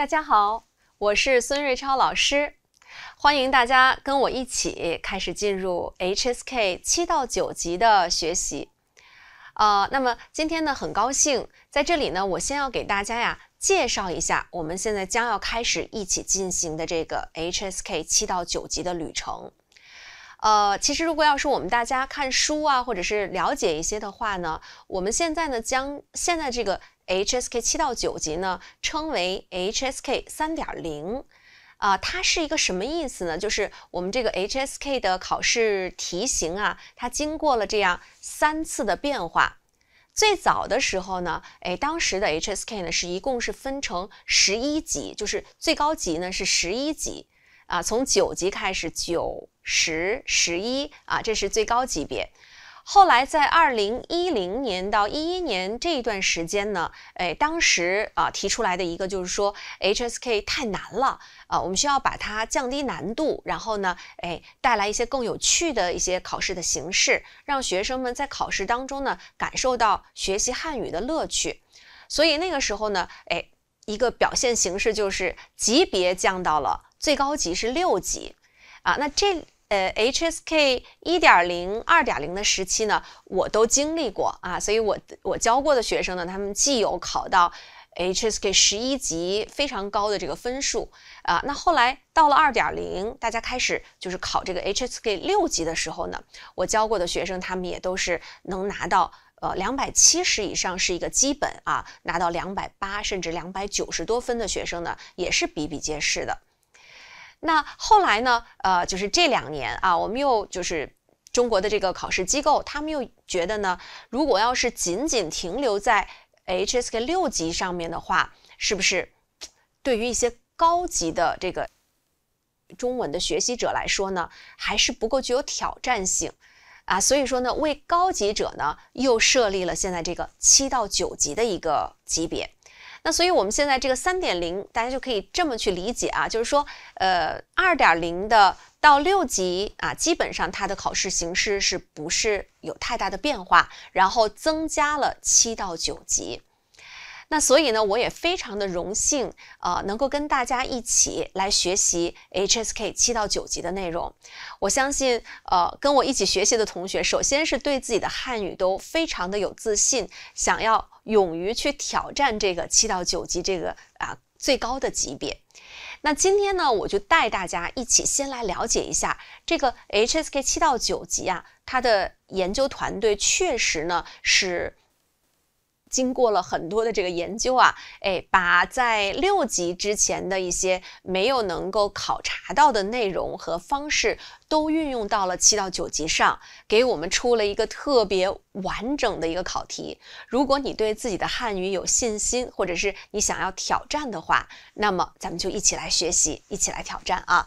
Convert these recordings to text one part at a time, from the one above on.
大家好，我是孙瑞超老师，欢迎大家跟我一起开始进入 HSK 七到九级的学习。呃，那么今天呢，很高兴在这里呢，我先要给大家呀介绍一下，我们现在将要开始一起进行的这个 HSK 七到九级的旅程。呃，其实如果要是我们大家看书啊，或者是了解一些的话呢，我们现在呢将现在这个。HSK 七到九级呢，称为 HSK 三点零，啊，它是一个什么意思呢？就是我们这个 HSK 的考试题型啊，它经过了这样三次的变化。最早的时候呢，哎，当时的 HSK 呢是一共是分成十一级，就是最高级呢是十一级，啊，从九级开始，九十、十一，啊，这是最高级别。后来在二零一零年到一一年这一段时间呢，哎，当时啊提出来的一个就是说，HSK 太难了，啊，我们需要把它降低难度，然后呢，哎，带来一些更有趣的一些考试的形式，让学生们在考试当中呢感受到学习汉语的乐趣。所以那个时候呢，哎，一个表现形式就是级别降到了最高级是六级，啊，那这。呃，HSK 1.0、2.0的时期呢，我都经历过啊，所以我我教过的学生呢，他们既有考到 HSK 十一级非常高的这个分数啊，那后来到了2.0，大家开始就是考这个 HSK 六级的时候呢，我教过的学生，他们也都是能拿到呃两百七十以上是一个基本啊，拿到两百八甚至两百九十多分的学生呢，也是比比皆是的。那后来呢？呃，就是这两年啊，我们又就是中国的这个考试机构，他们又觉得呢，如果要是仅仅停留在 HSK 六级上面的话，是不是对于一些高级的这个中文的学习者来说呢，还是不够具有挑战性啊？所以说呢，为高级者呢，又设立了现在这个七到九级的一个级别。那所以，我们现在这个三点零，大家就可以这么去理解啊，就是说，呃，二点零的到六级啊，基本上它的考试形式是不是有太大的变化，然后增加了七到九级。那所以呢，我也非常的荣幸，呃，能够跟大家一起来学习 HSK 七到九级的内容。我相信，呃，跟我一起学习的同学，首先是对自己的汉语都非常的有自信，想要。勇于去挑战这个七到九级这个啊最高的级别。那今天呢，我就带大家一起先来了解一下这个 HSK 七到九级啊，它的研究团队确实呢是。经过了很多的这个研究啊，哎，把在六级之前的一些没有能够考察到的内容和方式都运用到了七到九级上，给我们出了一个特别完整的一个考题。如果你对自己的汉语有信心，或者是你想要挑战的话，那么咱们就一起来学习，一起来挑战啊！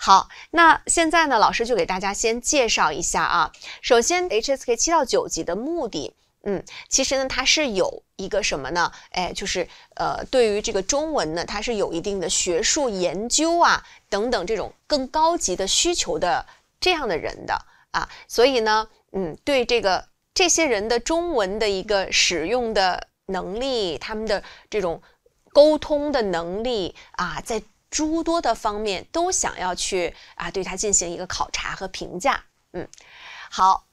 好，那现在呢，老师就给大家先介绍一下啊。首先，HSK 七到九级的目的。嗯，其实呢，它是有一个什么呢？哎，就是呃，对于这个中文呢，它是有一定的学术研究啊，等等这种更高级的需求的这样的人的啊，所以呢，嗯，对这个这些人的中文的一个使用的能力，他们的这种沟通的能力啊，在诸多的方面都想要去啊，对他进行一个考察和评价。嗯，好。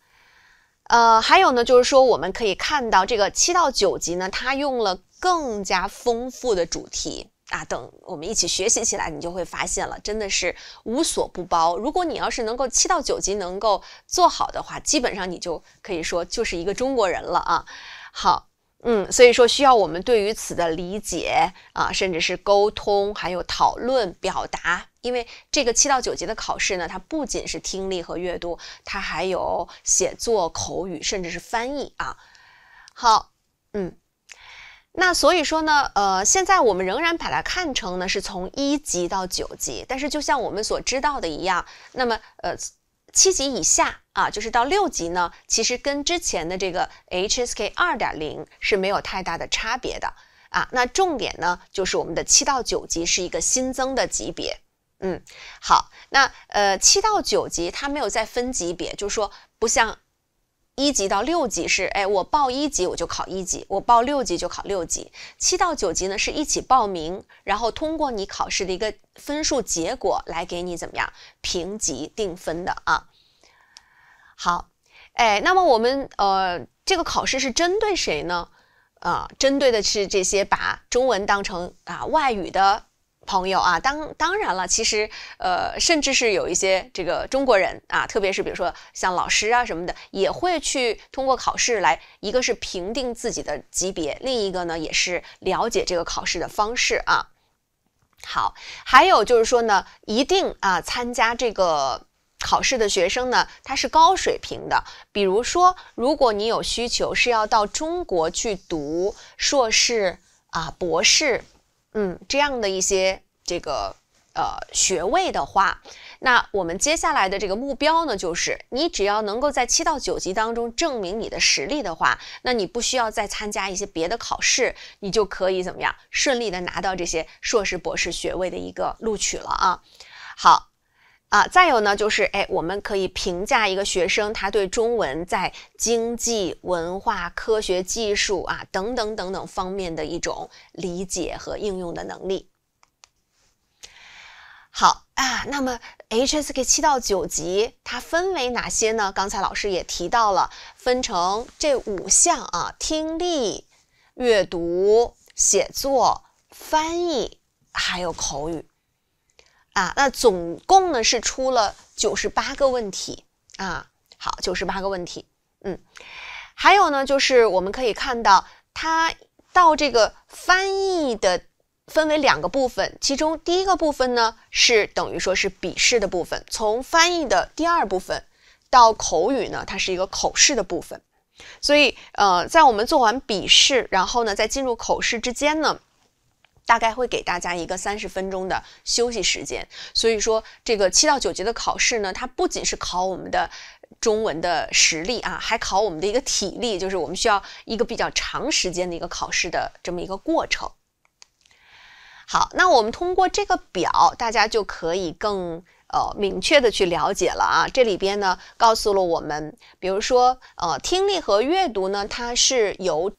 呃，还有呢，就是说我们可以看到这个七到九级呢，它用了更加丰富的主题啊。等我们一起学习起来，你就会发现了，真的是无所不包。如果你要是能够七到九级能够做好的话，基本上你就可以说就是一个中国人了啊。好，嗯，所以说需要我们对于此的理解啊，甚至是沟通，还有讨论、表达。因为这个七到九级的考试呢，它不仅是听力和阅读，它还有写作、口语，甚至是翻译啊。好，嗯，那所以说呢，呃，现在我们仍然把它看成呢是从一级到九级，但是就像我们所知道的一样，那么呃，七级以下啊，就是到六级呢，其实跟之前的这个 HSK 二点零是没有太大的差别的啊。那重点呢，就是我们的七到九级是一个新增的级别。嗯，好，那呃，七到九级它没有再分级别，就说不像一级到六级是，哎，我报一级我就考一级，我报六级就考六级。七到九级呢，是一起报名，然后通过你考试的一个分数结果来给你怎么样评级定分的啊。好，哎，那么我们呃，这个考试是针对谁呢？啊，针对的是这些把中文当成啊外语的。朋友啊，当当然了，其实呃，甚至是有一些这个中国人啊，特别是比如说像老师啊什么的，也会去通过考试来，一个是评定自己的级别，另一个呢也是了解这个考试的方式啊。好，还有就是说呢，一定啊参加这个考试的学生呢，他是高水平的。比如说，如果你有需求是要到中国去读硕士啊、博士。嗯，这样的一些这个呃学位的话，那我们接下来的这个目标呢，就是你只要能够在七到九级当中证明你的实力的话，那你不需要再参加一些别的考试，你就可以怎么样顺利的拿到这些硕士博士学位的一个录取了啊。好。啊，再有呢，就是哎，我们可以评价一个学生他对中文在经济、文化、科学技术啊等等等等方面的一种理解和应用的能力。好啊，那么 HSK 七到九级它分为哪些呢？刚才老师也提到了，分成这五项啊：听力、阅读、写作、翻译，还有口语。啊，那总共呢是出了九十八个问题啊。好，九十八个问题。嗯，还有呢，就是我们可以看到，它到这个翻译的分为两个部分，其中第一个部分呢是等于说是笔试的部分，从翻译的第二部分到口语呢，它是一个口试的部分。所以，呃，在我们做完笔试，然后呢，在进入口试之间呢。大概会给大家一个三十分钟的休息时间，所以说这个七到九级的考试呢，它不仅是考我们的中文的实力啊，还考我们的一个体力，就是我们需要一个比较长时间的一个考试的这么一个过程。好，那我们通过这个表，大家就可以更呃明确的去了解了啊，这里边呢告诉了我们，比如说呃听力和阅读呢，它是由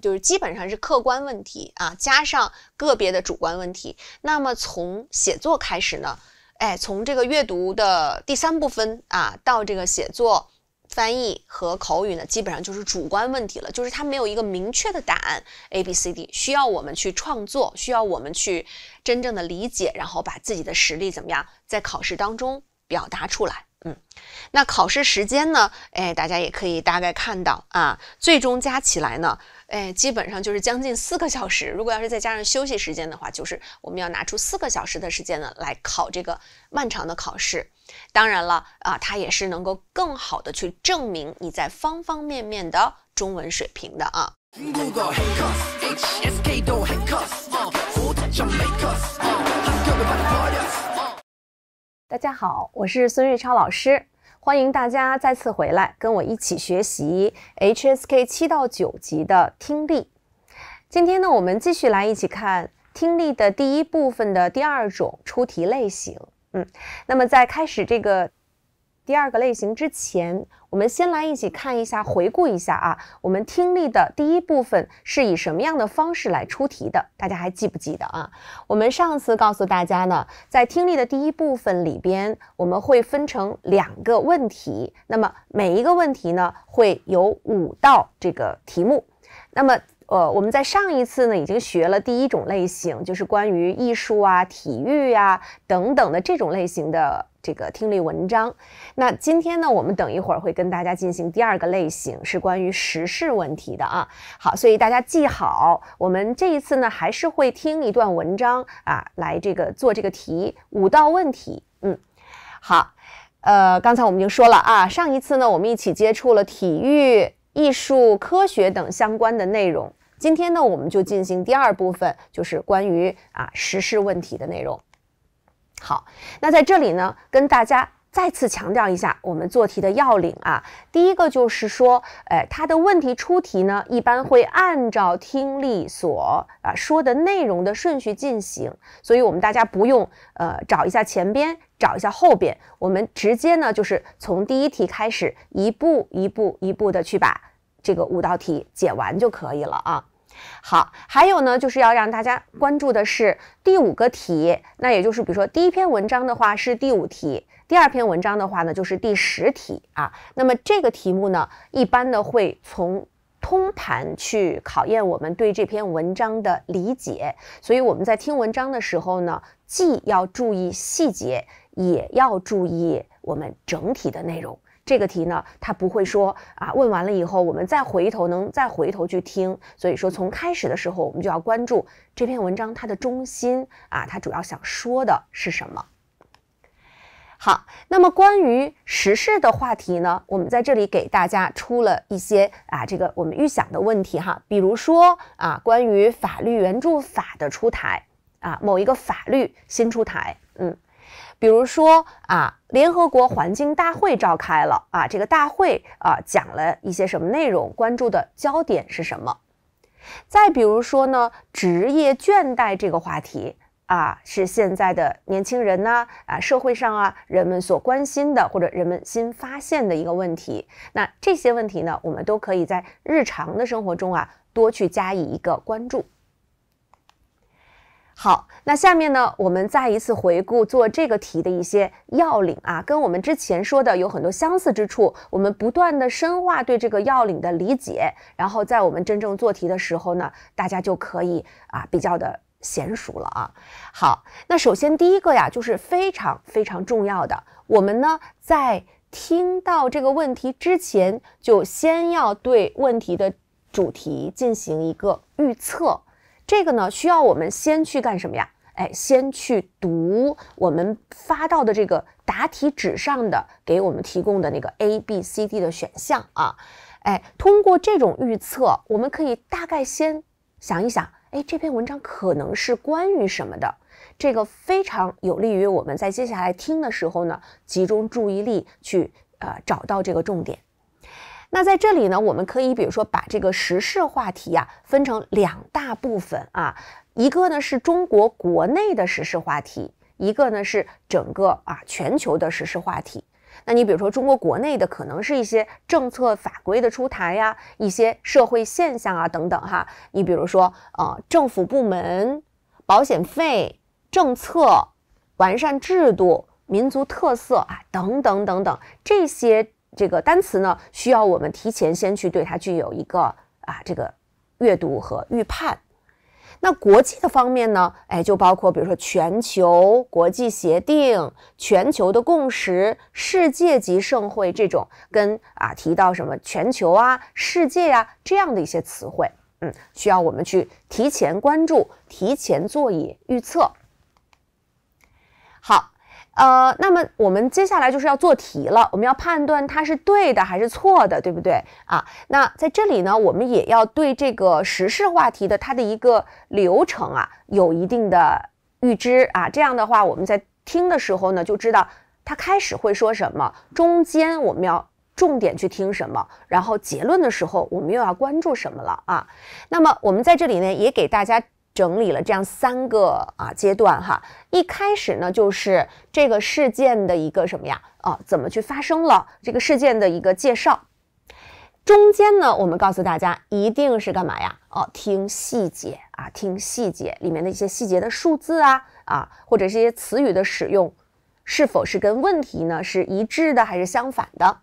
就是基本上是客观问题啊，加上个别的主观问题。那么从写作开始呢，哎，从这个阅读的第三部分啊，到这个写作、翻译和口语呢，基本上就是主观问题了。就是它没有一个明确的答案，A、B、C、D，需要我们去创作，需要我们去真正的理解，然后把自己的实力怎么样，在考试当中表达出来。嗯，那考试时间呢？哎，大家也可以大概看到啊，最终加起来呢，哎，基本上就是将近四个小时。如果要是再加上休息时间的话，就是我们要拿出四个小时的时间呢来考这个漫长的考试。当然了啊，它也是能够更好的去证明你在方方面面的中文水平的啊。大家好，我是孙瑞超老师，欢迎大家再次回来跟我一起学习 HSK 七到九级的听力。今天呢，我们继续来一起看听力的第一部分的第二种出题类型。嗯，那么在开始这个。第二个类型之前，我们先来一起看一下，回顾一下啊，我们听力的第一部分是以什么样的方式来出题的？大家还记不记得啊？我们上次告诉大家呢，在听力的第一部分里边，我们会分成两个问题，那么每一个问题呢会有五道这个题目。那么呃，我们在上一次呢已经学了第一种类型，就是关于艺术啊、体育呀等等的这种类型的。这个听力文章，那今天呢，我们等一会儿会跟大家进行第二个类型，是关于时事问题的啊。好，所以大家记好，我们这一次呢还是会听一段文章啊，来这个做这个题，五道问题。嗯，好，呃，刚才我们已经说了啊，上一次呢我们一起接触了体育、艺术、科学等相关的内容，今天呢我们就进行第二部分，就是关于啊时事问题的内容。好，那在这里呢，跟大家再次强调一下我们做题的要领啊。第一个就是说，呃，它的问题出题呢，一般会按照听力所啊说的内容的顺序进行，所以我们大家不用呃找一下前边，找一下后边，我们直接呢就是从第一题开始，一步一步一步的去把这个五道题解完就可以了啊。好，还有呢，就是要让大家关注的是第五个题，那也就是比如说第一篇文章的话是第五题，第二篇文章的话呢就是第十题啊。那么这个题目呢，一般呢会从通盘去考验我们对这篇文章的理解，所以我们在听文章的时候呢，既要注意细节，也要注意我们整体的内容。这个题呢，他不会说啊，问完了以后，我们再回头能再回头去听。所以说，从开始的时候，我们就要关注这篇文章它的中心啊，它主要想说的是什么。好，那么关于时事的话题呢，我们在这里给大家出了一些啊，这个我们预想的问题哈，比如说啊，关于法律援助法的出台啊，某一个法律新出台，嗯。比如说啊，联合国环境大会召开了啊，这个大会啊讲了一些什么内容？关注的焦点是什么？再比如说呢，职业倦怠这个话题啊，是现在的年轻人呢啊，社会上啊人们所关心的或者人们新发现的一个问题。那这些问题呢，我们都可以在日常的生活中啊多去加以一个关注。好，那下面呢，我们再一次回顾做这个题的一些要领啊，跟我们之前说的有很多相似之处。我们不断的深化对这个要领的理解，然后在我们真正做题的时候呢，大家就可以啊比较的娴熟了啊。好，那首先第一个呀，就是非常非常重要的，我们呢在听到这个问题之前，就先要对问题的主题进行一个预测。这个呢，需要我们先去干什么呀？哎，先去读我们发到的这个答题纸上的给我们提供的那个 A、B、C、D 的选项啊。哎，通过这种预测，我们可以大概先想一想，哎，这篇文章可能是关于什么的？这个非常有利于我们在接下来听的时候呢，集中注意力去呃找到这个重点。那在这里呢，我们可以比如说把这个时事话题啊分成两大部分啊，一个呢是中国国内的时事话题，一个呢是整个啊全球的时事话题。那你比如说中国国内的，可能是一些政策法规的出台呀，一些社会现象啊等等哈。你比如说呃政府部门、保险费政策、完善制度、民族特色啊等等等等这些。这个单词呢，需要我们提前先去对它具有一个啊，这个阅读和预判。那国际的方面呢，哎，就包括比如说全球、国际协定、全球的共识、世界级盛会这种跟啊提到什么全球啊、世界呀这样的一些词汇，嗯，需要我们去提前关注、提前做以预测。好。呃，那么我们接下来就是要做题了，我们要判断它是对的还是错的，对不对啊？那在这里呢，我们也要对这个时事话题的它的一个流程啊，有一定的预知啊。这样的话，我们在听的时候呢，就知道它开始会说什么，中间我们要重点去听什么，然后结论的时候我们又要关注什么了啊。那么我们在这里呢，也给大家。整理了这样三个啊阶段哈，一开始呢就是这个事件的一个什么呀啊怎么去发生了这个事件的一个介绍，中间呢我们告诉大家一定是干嘛呀啊听细节啊听细节里面的一些细节的数字啊啊或者这些词语的使用是否是跟问题呢是一致的还是相反的。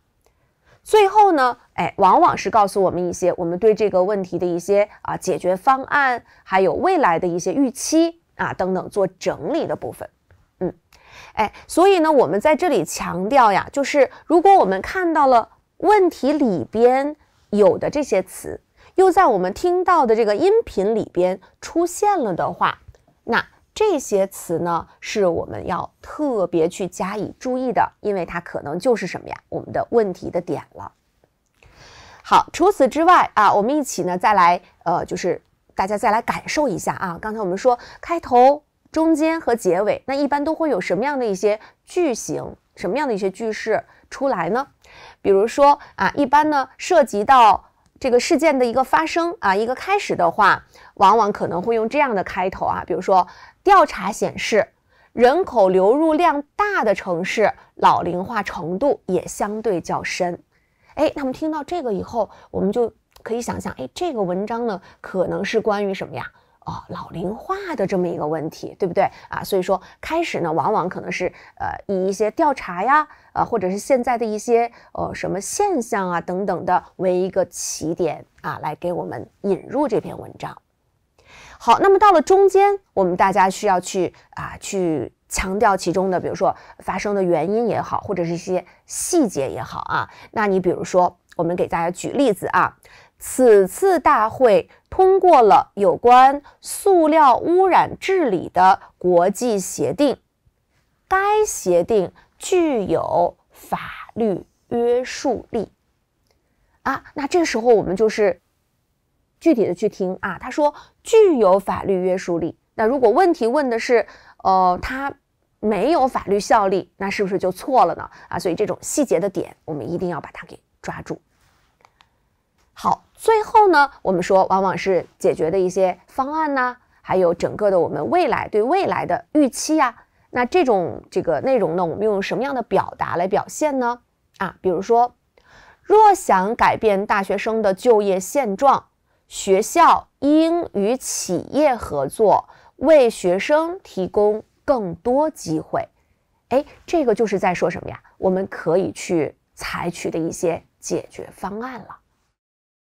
最后呢，哎，往往是告诉我们一些我们对这个问题的一些啊解决方案，还有未来的一些预期啊等等做整理的部分，嗯，哎，所以呢，我们在这里强调呀，就是如果我们看到了问题里边有的这些词，又在我们听到的这个音频里边出现了的话，那。这些词呢，是我们要特别去加以注意的，因为它可能就是什么呀，我们的问题的点了。好，除此之外啊，我们一起呢再来，呃，就是大家再来感受一下啊。刚才我们说开头、中间和结尾，那一般都会有什么样的一些句型，什么样的一些句式出来呢？比如说啊，一般呢涉及到。这个事件的一个发生啊，一个开始的话，往往可能会用这样的开头啊，比如说调查显示，人口流入量大的城市老龄化程度也相对较深。哎，那么听到这个以后，我们就可以想象，哎，这个文章呢，可能是关于什么呀？哦，老龄化的这么一个问题，对不对啊？所以说，开始呢，往往可能是呃以一些调查呀，呃或者是现在的一些呃什么现象啊等等的为一个起点啊，来给我们引入这篇文章。好，那么到了中间，我们大家需要去啊去强调其中的，比如说发生的原因也好，或者是一些细节也好啊。那你比如说，我们给大家举例子啊。此次大会通过了有关塑料污染治理的国际协定，该协定具有法律约束力。啊，那这时候我们就是具体的去听啊，他说具有法律约束力。那如果问题问的是，呃，它没有法律效力，那是不是就错了呢？啊，所以这种细节的点，我们一定要把它给抓住。好，最后呢，我们说往往是解决的一些方案呐，还有整个的我们未来对未来的预期呀。那这种这个内容呢，我们用什么样的表达来表现呢？啊，比如说，若想改变大学生的就业现状，学校应与企业合作，为学生提供更多机会。哎，这个就是在说什么呀？我们可以去采取的一些解决方案了。